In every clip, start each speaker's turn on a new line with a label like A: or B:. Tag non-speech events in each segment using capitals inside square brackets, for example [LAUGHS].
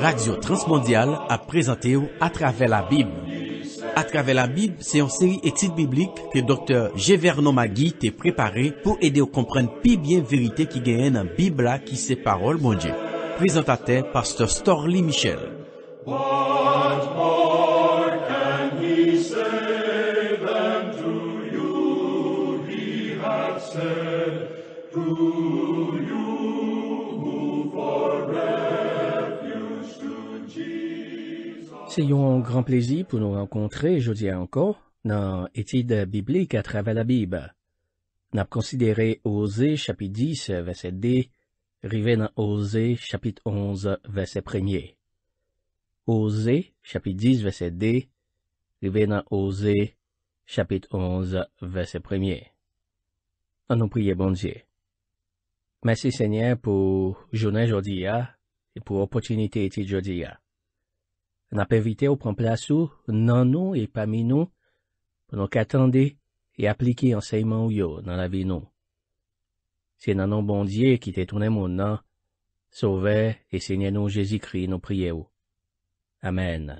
A: Radio Transmondial a prezante ou Atrave la Bib Atrave la Bib, se yon seri etite biblik ke Dr. Gevernon Magui te prepare pou ede ou komprenne pi bien verite ki genyen an Biblia ki se parol mounje Prezentate Pastor Storlie Michel
B: What more
A: can he say than to you he had said to me
B: C'est un grand plaisir pour nous rencontrer jeudi encore dans l'étude biblique à travers la Bible. Nous considéré Osée chapitre 10 verset D. arrivé dans Osée chapitre 11 verset 1 Osée chapitre 10 verset D. arrivé dans Osée chapitre 11 verset 1er. nous prier bon Dieu. Merci Seigneur pour journée aujourd'hui et pour l'opportunité d'étude aujourd'hui. na pevite ou pran plasu nan nou e pami nou pou nou katande e aplike anseyman ou yo nan la vi nou. Se nan nou bondye ki te tonen moun nan, sove e senye nou Jezi kri nou priye ou. Amen.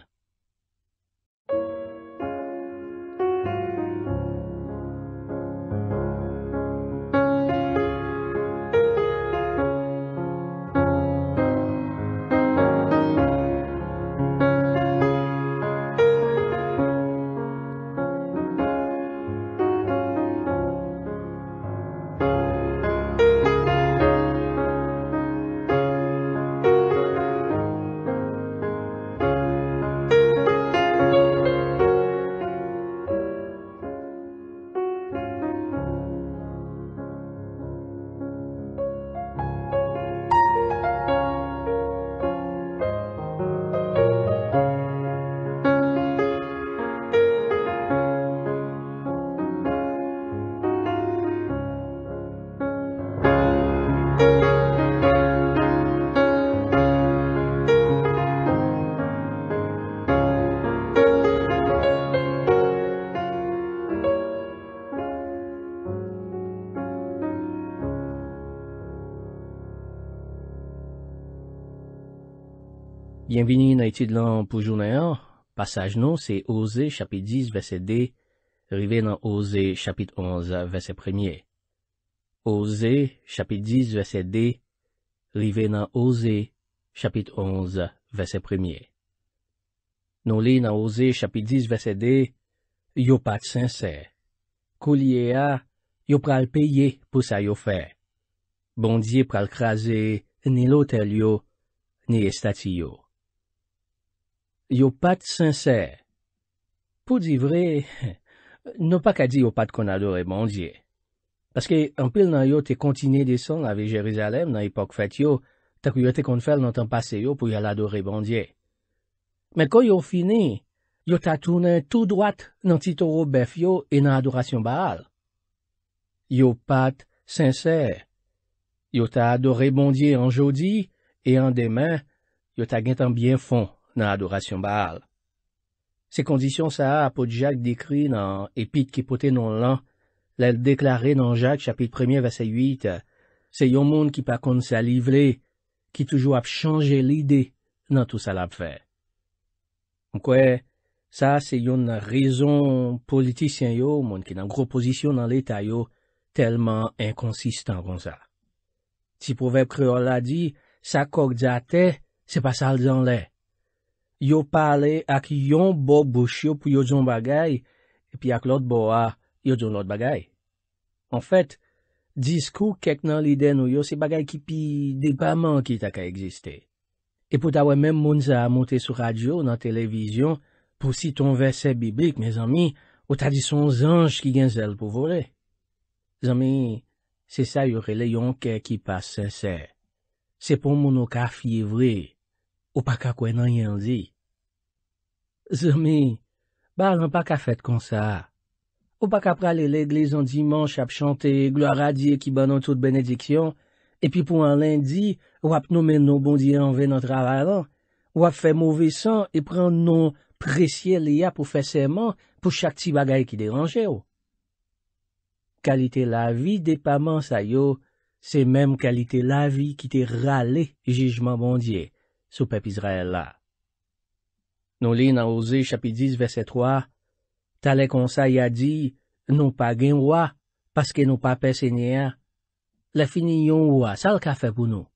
B: Bienveni nan etid lan pou jounayan, pasaj nou se Ose chapit 10 vese de, rive nan Ose chapit 11 vese premye. Ose chapit 10 vese de, rive nan Ose chapit 11 vese premye. Non li nan Ose chapit 10 vese de, yo pat sensè. Kou liye a, yo pral peye pou sa yo fè. Bondye pral krasè ni lotel yo, ni estati yo. Yo pat sinse. Po di vre, nou pa ka di yo pat kon adore bondye. Paske anpil nan yo te kontine deson avi Jerizalem nan epok fet yo, tako yo te kon fel nan tan pase yo pou yo al adore bondye. Men ko yo fini, yo ta tounen tou doat nan titouro bef yo e nan adorasyon baal. Yo pat sinse. Yo ta adore bondye an jodi, e an demen, yo ta gen tan bien fon. nan adorasyon baal. Se kondisyon sa apote Jacques dekri nan epit ki pote nan lan, lal deklare nan Jacques chapit premier vesey 8, se yon moun ki pa kon salivele ki toujou ap chanje lide nan tou salap fe. Mkwe, sa se yon nan rezon politisyen yo moun ki nan gro pozisyon nan leta yo telman inkonsistan kon sa. Si pouveb kreol la di, sa kok dza te, se pa sal zan ley. yo pale ak yon bo bouch yo pou yon zon bagay, epi ak lot bo a, yon zon lot bagay. En fèt, diskou kek nan lidè nou yo, se bagay ki pi depaman ki ta ka egziste. E pou ta wè men moun za a monte sou radyo nan televizyon, pou si ton verse biblik, men zami, ou ta di son zanj ki gen zel pou vore. Zami, se sa yon rele yon kek ki pa sese. Se pou moun ou ka fivri, Ou pa ka kwen an yon di? Zemi, ba an an pa ka fet kon sa. Ou pa ka prale le glez an dimanche ap chante glora diye ki ban an tout benediksyon, epi pou an lendi, wap nou men nou bondye an ven an travalan, wap fe mouve san e pren nou presye liya pou fe seman pou chak ti bagay ki deranje ou. Kalite la vi de paman sa yo, se mem kalite la vi ki te rale jejman bondye. sou pep Izrael la. Nou li nan oze chapi 10 vese 3, tale konsay a di, nou pa gen wwa, paske nou pa pesenye a, la fini yon wwa, sal ka fe pou nou.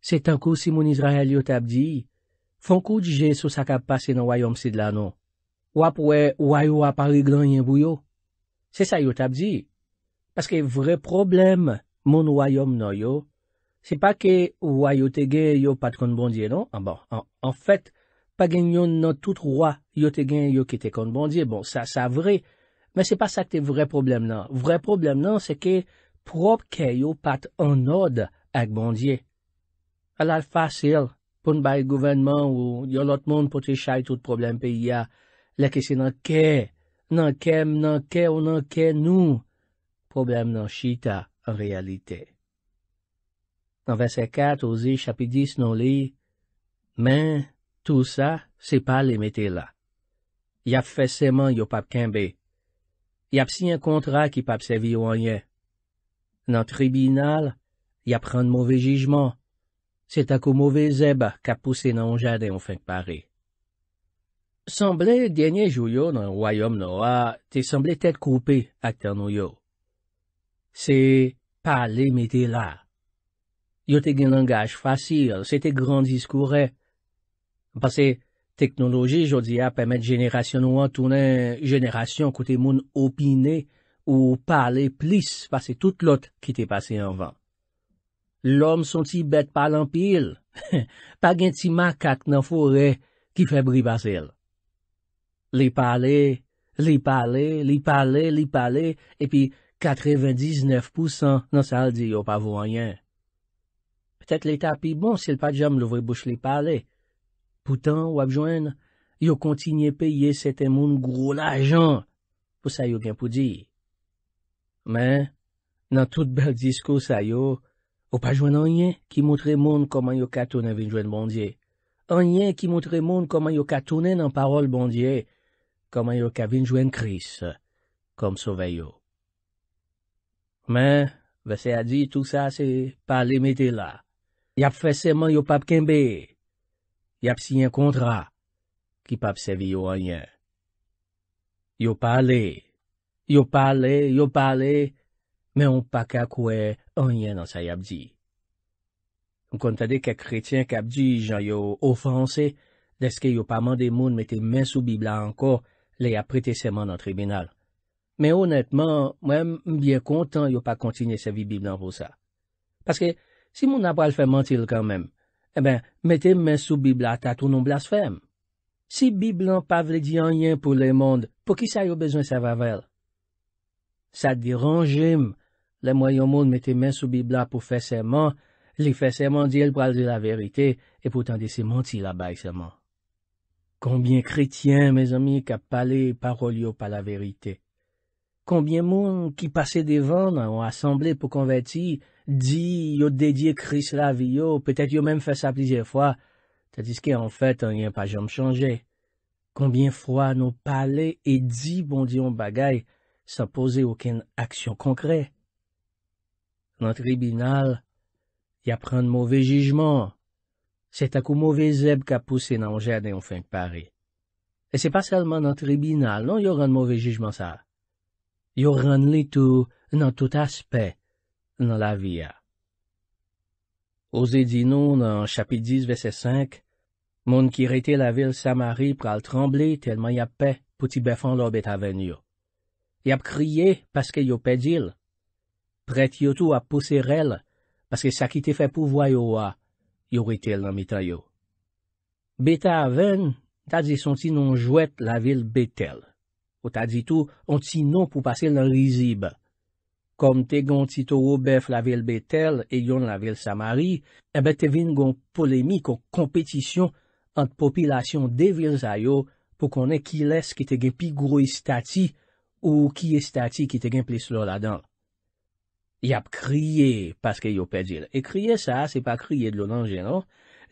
B: Se tankou si moun Izrael yo tab di, fon kou dije sou sakap pase nan wayom sidlan nou. Wap we, wayo wap pale glan yon bou yo. Se sa yo tab di, paske vre problem moun wayom nou yo, Se pa ke wwa yo te gen yo pat kon bondye, non? An ah bon, an fet, pa gen yon nan tout wwa yo te gen yo ki te kon bondye. Bon, sa, sa vre, men se pa sa te vre problem nan. Vre problem nan se ke prop ke yo pat an od ak bondye. Alal fasil, pou n baye gouvenman ou yon lot moun poti chay tout problem pe ya, leke se nan ke, nan kem, nan ke ou nan ke nou, problem nan chita en realite. nan vese kat o zi chapi dis nan li, men, tou sa, se pali metela. Yap fese man yo pap kenbe. Yap si yon kontra ki pap sevi yo anye. Nan tribinal, yap rande mouve jijman. Se takou mouve zeba kap puse nan jade yon fink pare. Semble, denye jou yo nan wayom noua, te semble tete koupe ak ternou yo. Se pali metela. Yo te gen langaj fasil, se te grand diskoure. Pase teknoloji jodi a pemet jenerasyonou an tounen jenerasyon kote moun opine ou pale plis pase tout lot ki te pase anvan. L'om son ti bet palan pil, [LAUGHS] pa gen ti makak nan fore ki febri basel. Li pale, li pale, li pale, li pale, epi 99% nan saldi yo pa voyen. Tet l'eta pi bon, se l'padjam l'ouvre bouch li pale. Poutan, wap jwen, yo kontinye pe ye sete moun grou la jan, pou sa yo gen pou di. Men, nan tout bel diskou sa yo, wap jwen anyen ki moutre moun koman yo katounen vinjwen bondye. Anyen ki moutre moun koman yo katounen nan parol bondye, koman yo kavinjwen kris, kom sovey yo. Men, vese a di, tout sa se pale mete la. Yap fè seman yo pab kenbe. Yap siyen kontra. Ki pab sevi yo anyen. Yo pale. Yo pale, yo pale. Men ou pa kakwe, anyen nan sa yap di. M kontade ke kretyen kap di, jan yo ofanse, deske yo pa mande moun mette men sou bibla anko, le yap prete seman nan tribunal. Men honetman, mwen m bien kontan yo pa kontine sevi bibla anko sa. Paseke, Si moun ap wale fè mantil kanmèm, e eh bè, metèm men sou bibla tatoun nou blasfèm. Si biblan pa vle di anyen pou le moun, pou ki sa yo bezwen sa vavel? Sa diranjèm, le mwen yon moun metèm men sou bibla pou fè seman, li fè seman di el wale di la verite, e pou tande seman ti la bay seman. Konbyen kretyen, mèz ami, ka pale parol yo pa la verite. Konbyen moun ki pase de vande an asemble pou konverti, Di yo dedye kris la vi yo, petèt yo menm fè sa plizye fwa, tè diske an fèt an yon pajom chanje. Konbyen fwa nou pale e di bon diyon bagay sa pose ouken aksyon konkre. Nan tribunal, ya pren de mouve jijman. Se takou mouve zeb ka pousse nan jèdè yon fènk pari. E se pa selman nan tribunal, non yo ren de mouve jijman sa. Yo ren li tou nan tout aspey. nan la viya. Ose di nou nan chapit 10 ve se 5, moun ki rete la vil Samari pral tremble telman yap pe pou ti befan lor bet aven yo. Yap kriye paske yo pe dil. Pret yo tou ap pousse rel paske sakite fe pou vwayo wa yo rete lan mita yo. Beta aven ta di son ti non jwet la vil betel. Ou ta di tou on ti nou pou pase lan lizib ou kom te gon titou ou bef la vil Betel e yon la vil Samari, ebe te vin gon polemi kon kompetisyon ant popilasyon de vil zayo pou konen ki les ki te gen pi grou istati e ou ki istati e ki te gen plis lor la dan. Yap kriye paske yo pedil. E kriye sa, se pa kriye de lonan geno,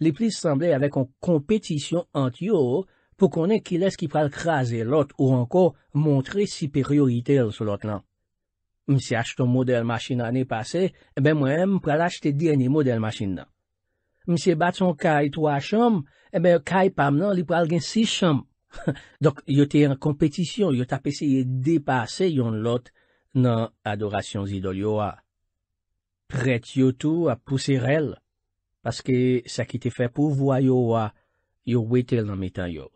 B: li plis semble ave kon kompetisyon ant yo pou konen ki les ki pral krasel lot ou anko montre si peryoritel solot lan. Mse ach ton model machin ane pase, ebe mwen m pral ach te djeni model machin nan. Mse bat son kay to a chom, ebe kay pam nan li pral gen si chom. [LAUGHS] Dok yo te an kompetisyon, yo tapese ye depase yon lot nan adorasyon zidol yo a. Pret yo tou a pouser el, paske sa ki te fe pou vwa yo a, yo wetel nan metan yo.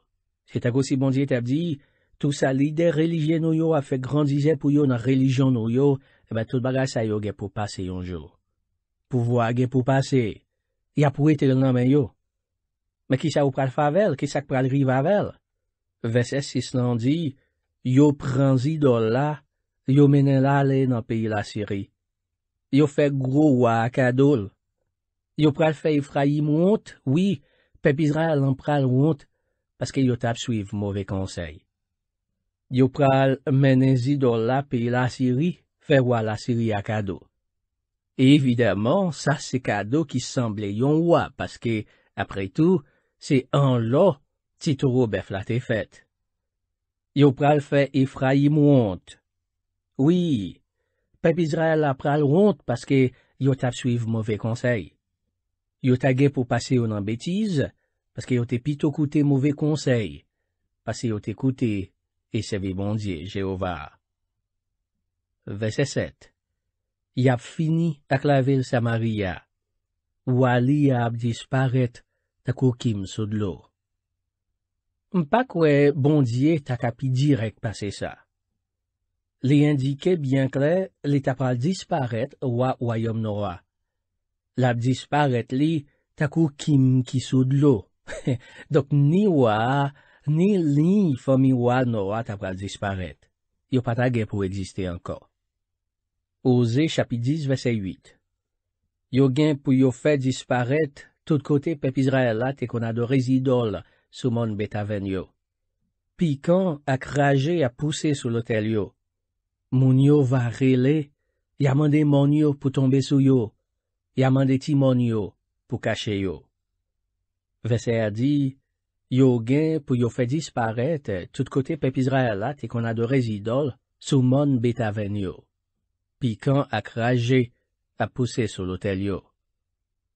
B: Se tago si bon zye tap di... Tou sa lide relijen nou yo a fek grandize pou yo nan relijen nou yo, ebe tout bagay sa yo ge pou pase yon jo. Pou vwa ge pou pase, ya pou ete nan men yo. Me kisa ou pral favel, kisa ak pral rivavel? Vese si slan di, yo pranzi do la, yo menen la le nan peyi la siri. Yo fek gro wa akadol. Yo pral fek fra yi mwont, wii, pepizra lan pral mwont, paske yo tap suiv mwove konsey. Yo pral menenzi do la pe la siri, fe wwa la siri akado. Evidèman, sa se kado ki semble yon wwa, paske apre tou, se an lo, ti toro be flate fet. Yo pral fe ifrayi mwont. Oui, pep Israel ap pral wont paske yot ap suiv mwove konsey. Yot agè pou pase yon an betiz, paske yote pito koute mwove konsey, paske yote koute mwove. E seve bondye Jehova. Vese 7 Yap fini ak la vil Samaria. Wa li yap disparet, takou kim sou dlo. Mpakwe bondye tak api direk pase sa. Li indike byen kre, li tapra disparet wa wayom noa. Lap disparet li, takou kim ki sou dlo. Dok ni wa... Ni lini fomi wad nou at apal disparet, yo pata gen pou egziste ankon. Ose chapi 10 vese 8 Yo gen pou yo fe disparet, tout kote pepizra elat ekon adore zidol sou mon betaven yo. Pi kan akraje apouse sou lotel yo. Moun yo va rele, yaman de mon yo pou tombe sou yo. Yaman de ti mon yo pou kache yo. Vese a di... Yo gen pou yo fe disparete, eh, tout kote pepizra la te kon adore zidol, sou mon be ta ven yo. Pi kan akraje, apouse sou lotel yo.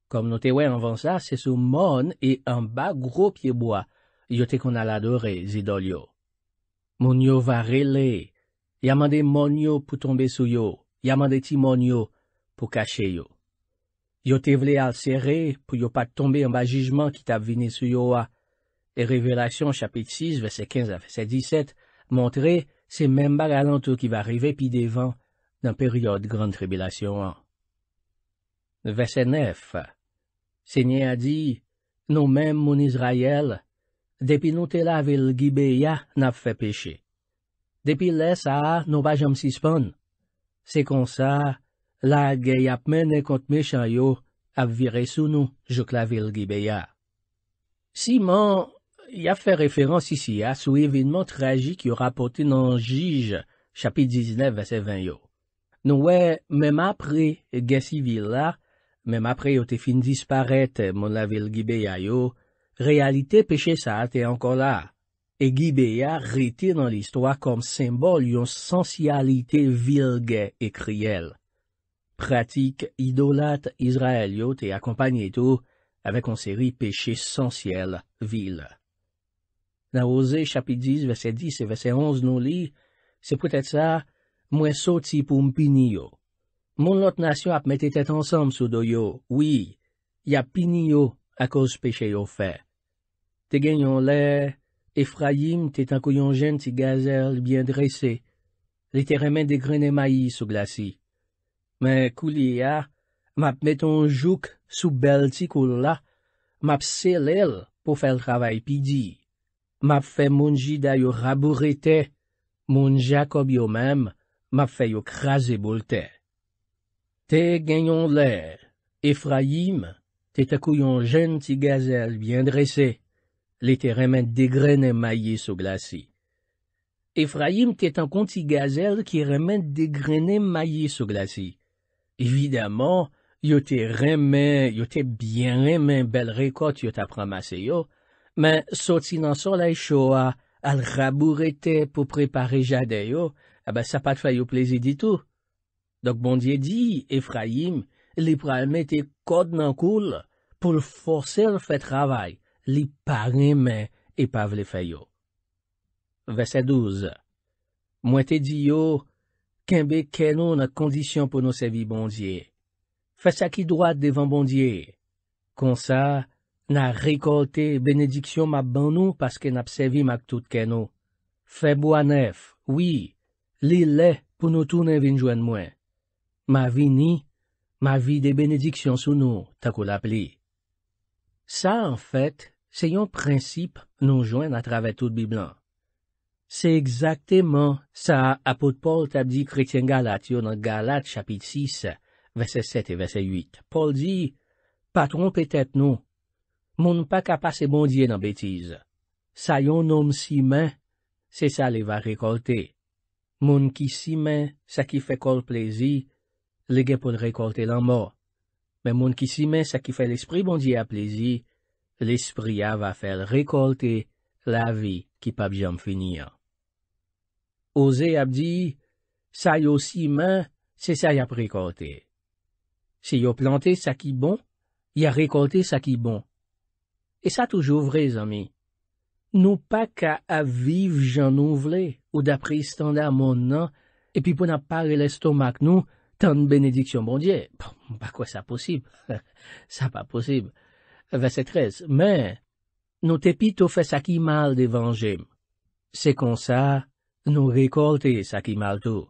B: Kom nou te we anvan sa, se sou mon e anba gro pieboa, yo te kon al adore zidol yo. Mon yo va rele, ya man de mon yo pou tombe sou yo, ya man de ti mon yo pou kache yo. Yo te vle al sere pou yo pa tombe anba jijman ki ta vini sou yo a. E revelasyon chapit 6 vese 15 a vese 17 montre se menm bag alantou ki va rive pi devan nan peryode gran tribilasyon an. Vese 9 Se nye a di, nou menm moun Izrayel, depi nou te la vil gibe ya nap fe peche. Depi lesa a nou bajam sispan, se konsa la gey ap men e kont me chanyo ap vire sou nou jok la vil gibe ya. Simon Ya fè referans isi a sou evinman trajik yo rapote nan Jij chapit 19 vese 20 yo. Nou we, mem apre Gessi Villa, mem apre yo te fin disparete moun la vil Gibeya yo, realite peche sa te anko la, e Gibeya rete nan listwa kom simbol yon sensialite vilge e kriel. Pratik idolat Israel yo te akompanyeto avèk an seri peche sensiel vile. Nan oze chapidis vese 10 e vese 11 nou li, se pwetet sa, mwen so ti pou mpini yo. Moun lot nasyon ap mette tet ansam sou do yo, wii, ya pini yo akos peche yo fe. Te genyon le, Efraim te tankou yon jen ti gazel bien drese, literemen de grene mayi sou glasi. Men kou li ya, map meton jouk sou bel ti kou la, map se lel pou fel travay pi di. map fe moun jida yo rabou re te, moun Jakob yo mem, map fe yo kraze bol te. Te genyon ler, Efraim, te takou yon jen ti gazel bien dresse, li te remen degrene maye sou glasi. Efraim, te tankon ti gazel ki remen degrene maye sou glasi. Evidaman, yo te remen, yo te bien remen bel rekot yo ta pramase yo, Men, sot si nan solay showa, al rabou rete pou prepare jade yo, abe sa pat fay yo plezi ditou. Dok bondye di, Efraim, li pralmete kod nan koul pou l'forser fay travay, li parime epav le fay yo. Vese 12 Mwen te di yo, kenbe kenon ak kondisyon pou nou sevi bondye. Fese aki drat devan bondye. Konsa, Na rekolte benediksyon map ban nou paske nap sevi mak tout ken nou. Febou anef, wii, li le pou nou toune vin jwen mwen. Ma vi ni, ma vi de benediksyon sou nou, takou la pli. Sa an fèt, se yon prinsip nou jwen a travè tout biblan. Se exaktèman sa apot Paul tap di kretien galat yo nan galat chapit 6, vese 7 et vese 8. Paul di, patron petèp nou. Moun pa kapa se bondye nan betize. Sa yon nom si men, se sa li va rekolte. Moun ki si men, sa ki fe kol plezi, le gen pou l rekolte lan mo. Men moun ki si men, sa ki fe l espri bondye a plezi, l espri a va fel rekolte la vi ki pa bjom finir. Ose ap di, sa yo si men, se sa yap rekolte. Se yo plante sa ki bon, ya rekolte sa ki bon. E sa toujou vre, zami, nou pa ka aviv jan nou vle ou dapri standa moun nan, epi pou nan pare l'estomak nou, tan benediksyon bondye. Bon, pa kwa sa posib, sa pa posib. Verset 13 Men, nou tepi tou fes akimal devan jem. Se kon sa, nou rekolte sakimal tou.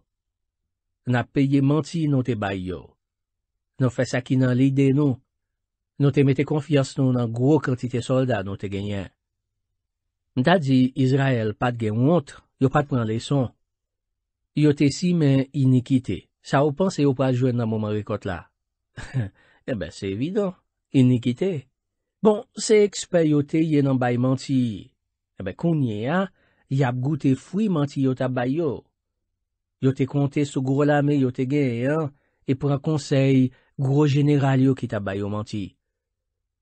B: Na peye manti nou te bay yo. Nou fes akina lide nou. Nou te mette konfiyas nou nan gro kratite soldat nou te genyen. Nta di, Izrael pat gen wot, yo pat pran leson. Yo te si men inikite, sa ou panse yo pat jwen nan mouman rekot la. [LAUGHS] Ebe, eh se evidon, inikite. Bon, se eksper yo te yen nan bay manti. Ebe, eh kounye ya, yap goute fwi manti yo tabay yo. Yo te kontes sou gro la me yo te genyen, eh, e pou an konsey gro jeneral yo ki tabay yo manti.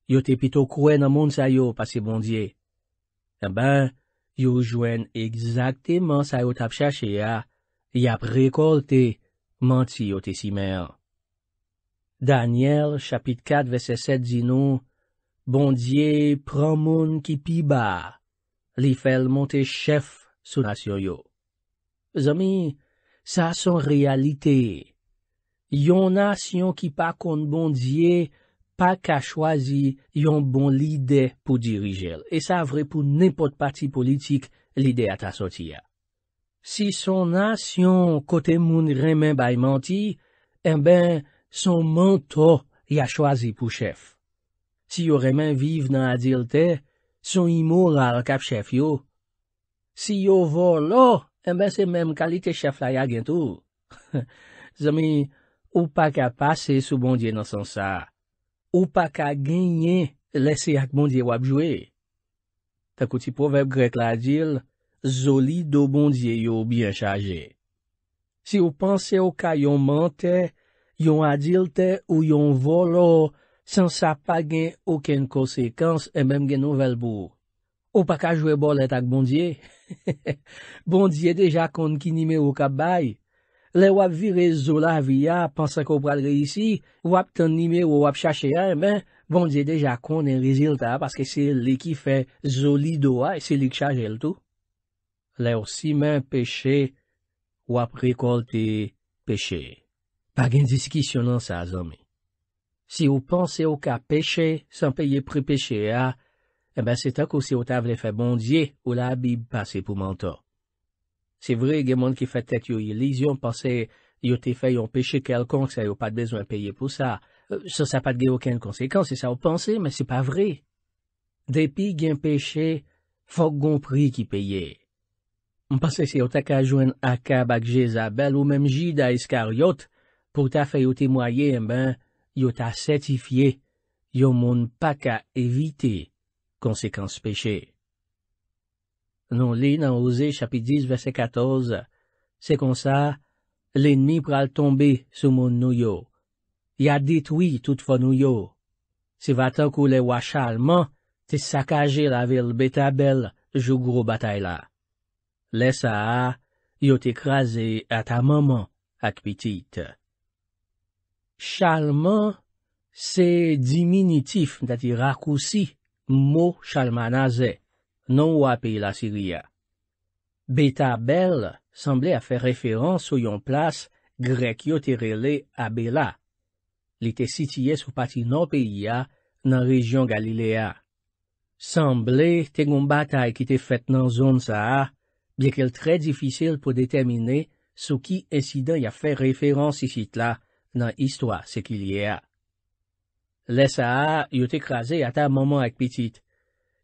B: yo te pito kwen nan moun sa yo pa se bondye. Dan eh ben, yo jwen egzakteman sa yo tap chache ya, ya prekol te, manti yo te si mer. Daniel, chapit 4, vese 7, zinon, bondye pran moun ki pi ba, li fel moun te chef sou nasyon yo. Zami, sa son realite. Yon nasyon ki pa kon bondye, pa ka chwazi yon bon lide pou dirijel, e sa avre pou nepot pati politik lide ata soti ya. Si son nas yon kote moun remen baymenti, en ben, son manto ya chwazi pou chef. Si yo remen vive nan adilte, son imoral kap chef yo. Si yo volo, en ben, se menm kalite chef la ya gen tou. [LAUGHS] Zami, ou pa ka pase sou bon diye nan san sa, Ou pa ka genyen lese ak bondye wap jwe? Tako ti poveb grek la adil, zoli do bondye yo byen chaje. Si ou panse ou ka yon mante, yon adilte ou yon volo, san sa pa geny ouken konsekans e menm gen nouvel bo. Ou pa ka jwe bolet ak bondye? [LAUGHS] Bondye deja kon ki nime ou ka baye. Le wap vire zola vi a, pansa ko pradre isi, wap ton nime ou wap chache a, men, bon diye deja konen rezil ta, paske se li ki fe zoli do a, e se li k chache el tou. Le ou si men peche, wap rekolte peche. Pag en diskisyonan sa zome. Si ou panse ou ka peche, san peye pre peche a, e ben se ta kou se ou ta vle fe bon diye ou la bi pase pou mantan. Se vre gen moun ki fetet yo ilizyon, panse yo te feyon peche kelkonk se yo pat bezwen peye pou sa. Se sa pat gey oken konsekans, se sa ou panse, men se pa vre. Depi gen peche, fok gon pri ki peye. Panse se yo ta ka jwen akab ak Jezabel ou menm ji da eskar yot, pou ta feyo te mwaye, en ben yo ta setifiye yo moun pa ka evite konsekans peche. Non li nan ose chapi 10 vese 14, se konsa, l'enmi pral tombe sou moun nou yo. Ya detwi tout fon nou yo. Se vata koule wa chalman, te sakaje la vil betabel jou gro batay la. Lesa a, yo te krasi ata maman akpitit. Chalman se diminitif dati rakousi mou chalmanaze. nan w api la Siria. Beta Bel sanble a fe referans sou yon plas grekyo terele a be la. Li te sitye sou pati nan peyi ya nan rejyon Galilea. Sanble te goun batay ki te fet nan zon sa a, biye ke l tre difisil pou detemine sou ki esida ya fe referans si sit la nan histwa sekilye a. Le sa a yote krasi ata maman ak pitit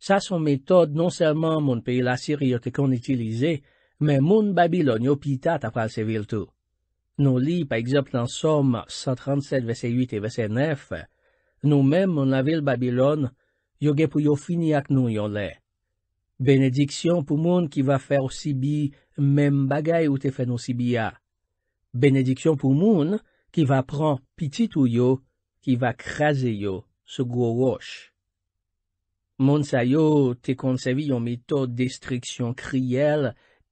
B: Sa son metode non selman moun pi la siri yo te kon itilize, men moun Babilon yo pitat apal se vil tou. Nou li, pa egzopt nan som 137, 28 et 29, nou men moun la vil Babilon, yoge pou yo fini ak nou yon le. Benediksyon pou moun ki va fer o Sibi men bagay ou te fen o Sibia. Benediksyon pou moun ki va pran pitit ou yo ki va kreze yo se gwo wosh. Moun sa yo te konsevi yon mito destriksyon kriyel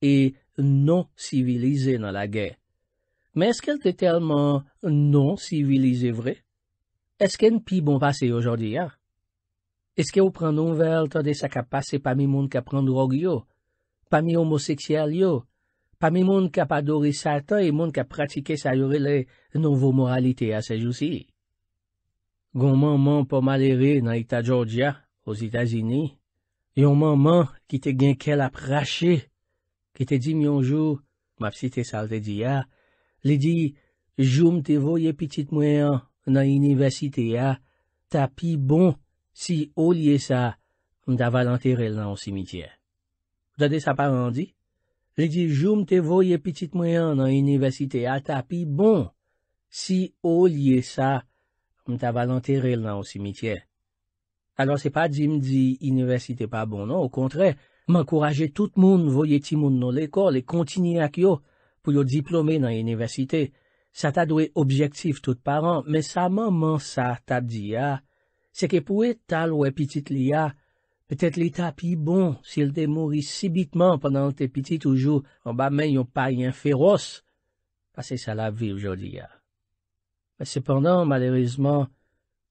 B: e non-sivilize nan la gey. Men eske el te telman non-sivilize vre? Eske en pi bon pase yo jodi ya? Ah? Eske ou pren nouvel ta de sa ka pase pami moun ka pren drog yo? Pami homoseksyal yo? Pami moun ka pa dori satan e moun ka pratike sa yore le nouvo moralite a se jou si? Gouman moun po malere nan ita jodi ya? Ou Zitazini, yon manman ki te genkel ap rache, ki te di myonjou, map si te salte diya, li di, joum te voye pitit mweyan nan inivesite ya, tapi bon si ou liye sa, mta valantirel nan ou simitye. Dade sa parandi, li di, joum te voye pitit mweyan nan inivesite ya, tapi bon si ou liye sa, mta valantirel nan ou simitye. alo se pa di mdi inivesite pa bon nan, ou kontre, m'ankouraje tout moun voye ti moun nou lekol, e kontini ak yo pou yo diplome nan inivesite. Sa ta doye objektif tout par an, me sa maman sa ta di ya, ah. se ke pou e talwe pitit li ya, petet li ta pi bon si el te mouri sibitman pandan te pitit ou jou an ba men yon payen feroz, pase sa la vi ou jodi ya. Ah. Me sepandan, malerizman,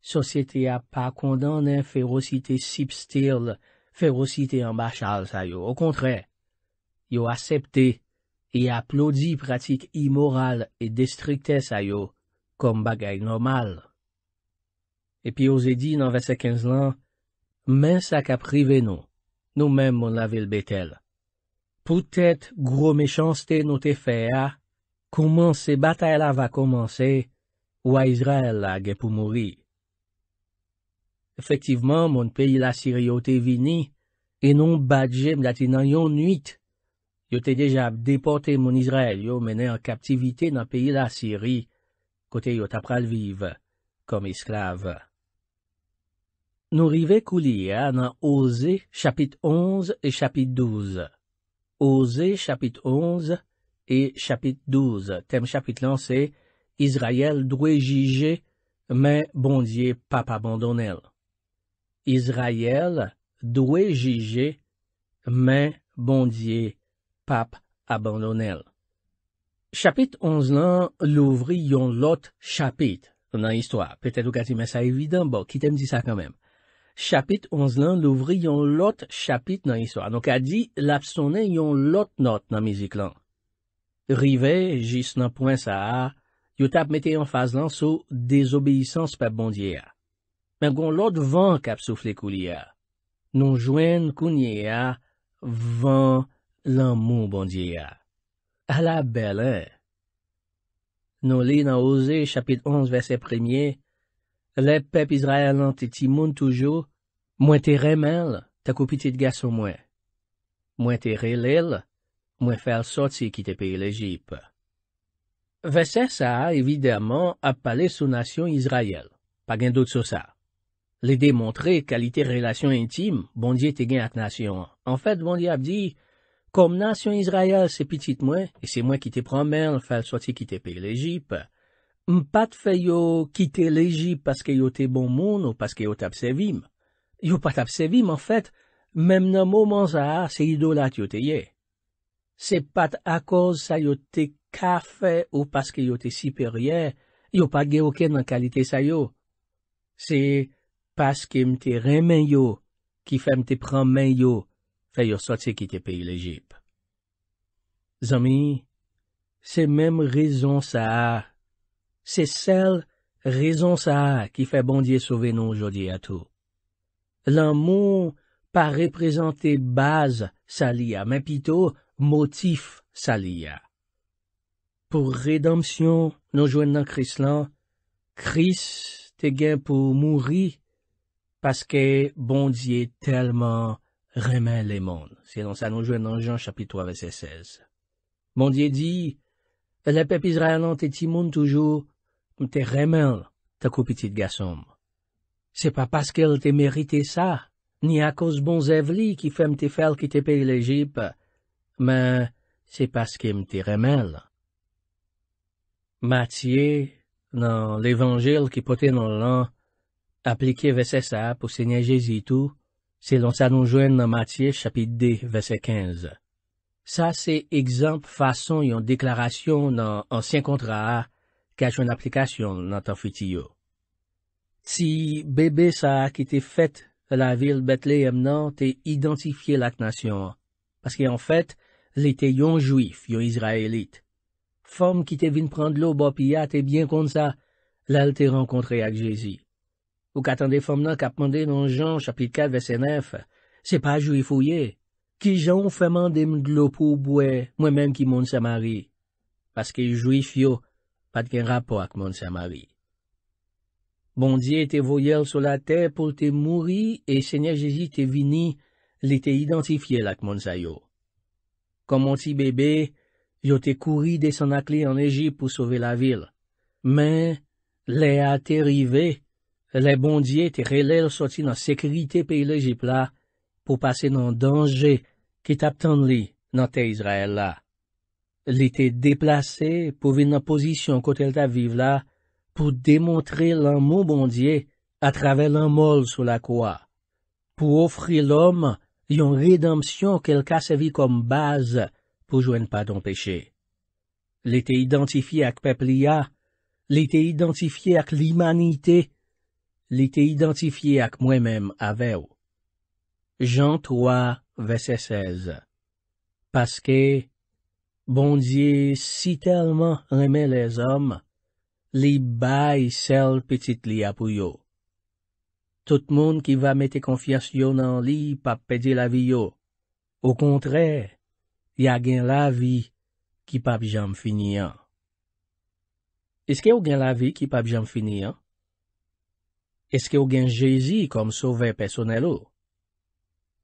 B: Sosyete a pa kondanen ferosite sip stil, ferosite ambachal sa yo. O kontre, yo asepte, e aplodi pratik imoral e destrikte sa yo, kom bagay normal. Epi yo ze di nan 2015 lan, mensak a prive nou, nou men moun lavel betel. Poutet gro mechanste nou te fe a, koman se batay la va komanse, ou a Izrael la ge pou mouri. Efektiveman, moun peyi la siri yo te vini, e non badje mdati nan yon nuit. Yo te deja deporte moun Israel, yo mene an kaptivite nan peyi la siri, kote yo tapral vive, kom esklav. Nou rive kou liya nan Ose chapit onz e chapit douz. Ose chapit onz e chapit douz, tem chapit lanse, Israel dwe jige, men bondye papa bandonel. Izrayel dwe jeje men bondye pap abanlonel. Chapit onz lan louvri yon lot chapit nan istwa. Petèl ou kati men sa evidam, bo, kitem di sa kanmem. Chapit onz lan louvri yon lot chapit nan istwa. Non ka di, lap sonen yon lot not nan mizik lan. Rive, jis nan poen sa a, yot ap mette yon faz lan sou dezobelisans pep bondye a. men goun lot van kap sou flekou li a. Nou jwen kounye a, van lan moun bondye a. Ala belen. Eh? Nou li nan oze chapit 11 vese premye, le pep Israel an titi moun toujou, mwen te remel, tako pitit gaso mwen. Mwen te relil, mwen fel sot si ki te peye lejip. Vese sa evidèman ap pale sou nasyon Israel, pa gen dout sou sa. Le demontre, kalite relasyon intime, bondye te gen at nasyon. En fèt, bondye ap di, kom nasyon Izrayal se pitit mwen, e se mwen ki te pramer, fèl soti ki te pe l'Ejip, m pat fè yo ki te l'Ejip paske yo te bon moun ou paske yo te apsevim. Yo pat apsevim, en fèt, mèm nan mouman za, se idolat yo te ye. Se pat akos sa yo te kafe ou paske yo te siperyer, yo pat ge okè nan kalite sa yo. Se... paske mte remen yo, ki fe mte pran men yo, fe yor sote ki te peyi lejip. Zami, se mem rezon sa, se sel rezon sa, ki fe bondye sove nou jodi atou. Lan moun pa reprezent te baz saliya, men pito motif saliya. Po redamsyon nou jwen nan Kris lan, Kris te gen pou mouri, Parce que, Dieu, tellement tellement les le C'est dans ça sa nous jouons dans Jean chapitre 3 verset 16. Dieu dit, « le peuple Israël nan te timon toujours, mte remets ta petite pitit Ce n'est pas parce qu'elle t'a mérité ça, ni à de bon zevli qui fait te quitter ki l'Égypte, mais c'est parce parce paske mte remet. Matthieu, dans l'évangile qui pote dans lan, aplike vese sa pou se nye jezi tou, se lon sa nou jwen nan matye chapit de vese 15. Sa se ekzamp fason yon deklarasyon nan ansyen kontra a, kache yon aplikasyon nan tan fyti yo. Ti bebe sa ki te fet la vil betle emnan te identifiye lak nasyon, paske an fet li te yon juif yon izraelit. Fom ki te vin prend lo bopi a, te bien kont sa, la l te renkontre ak jezi. Ou katande fom nan kapmande nan jan chapit 4 ve se nef, se pa jouifouye, ki jan fèman dem glopou bwe mwen menm ki moun Samari, paske jouif yo pat gen rapo ak moun Samari. Bondye te voyel sou la te pou te mouri, e senye Jezi te vini, li te identifiye lak moun Sayo. Koman ti bebe, yo te kouri de sanakli an Eji pou sove la vil, men le a te rivey. Le bondye te relel soti nan sekrite pe il ejipla pou pase nan dange ki tap tan li nan te Izrael la. Le te deplase pou vin nan posisyon kote el tap vive la pou demontre lan mou bondye a trave lan mol sou la kwa. Pou ofri l'om yon redemsyon kel kasevi kom baz pou jwen pa don peche. Le te identifi ak pepli ya, le te identifi ak li manite. Li te identifiye ak mwen menm avew. Jean 3, verset 16 Paske, bondye si telman remen les om, li bay sel petit li apuyo. Tout moun ki va mette konfias yo nan li pap pedi la vi yo. Ou kontre, ya gen la vi ki pap jam finiyan. Eske ou gen la vi ki pap jam finiyan? Eske ou gen Jezi kom sove personel ou?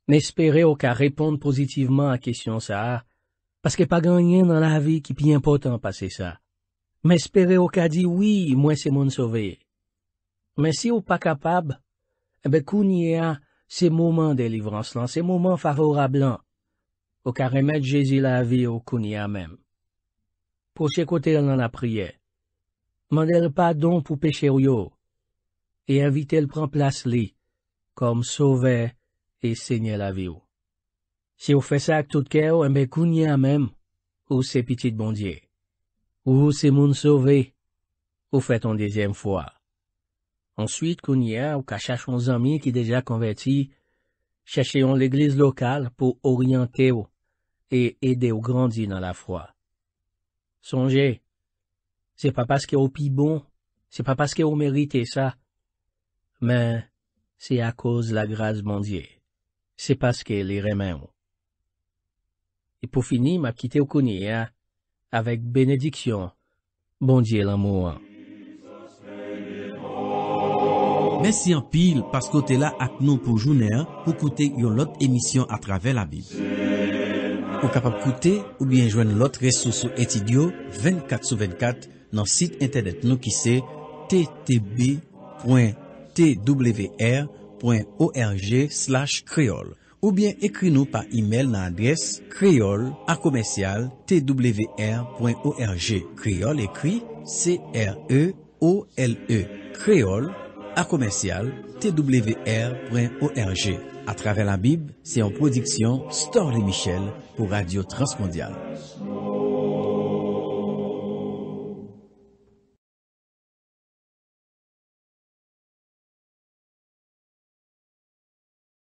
B: Nespere ou ka reponde pozitivman a kesyon sa, paske pa ganyen nan la vi ki pi impotant pase sa. Mespere ou ka di, oui, mwen se moun sove. Men si ou pa kapab, eh be kounye a se mouman delivrans lan, se mouman favorab lan, ou ka remet Jezi la vi ou kounye a men. Po se kote lan la priye, manel pa don pou peche ou yo, et invitez-le prendre place li, comme sauver et seigneur la vie. Si vous faites ça avec tout cœur, ben a même, ou ces petit bon Dieu. Ou c'est monde sauvé, ou faites une deuxième fois. Ensuite, a, ou qu'à un amis qui déjà convertis, cherchez l'église locale pour orienter ou et aider ou grandir dans la foi. Songez, c'est pas parce que au pi bon, c'est pas parce que au mérité ça, Men, se a koz la graz bondye, se paske li remen ou. E pou fini, ma kite ou konye ya, avèk benediksyon, bondye l'amou an.
A: Mèsi an pil, pasko te la ak nou pou jounè an pou koute yon lot emisyon a travè la bi. Ou kapap koute ou bien jwen lot resosou etidyo 24 sou 24 nan sit internet nou ki se ttb.org. www.twr.org.creole Ou bien ekri nou pa imel nan adres creoleakomensialtwr.org Creole ekri C-R-E-O-L-E e e. Creoleakomensialtwr.org A travè la bib, se yon prodiksyon Storle Michel pou Radio Transmondial.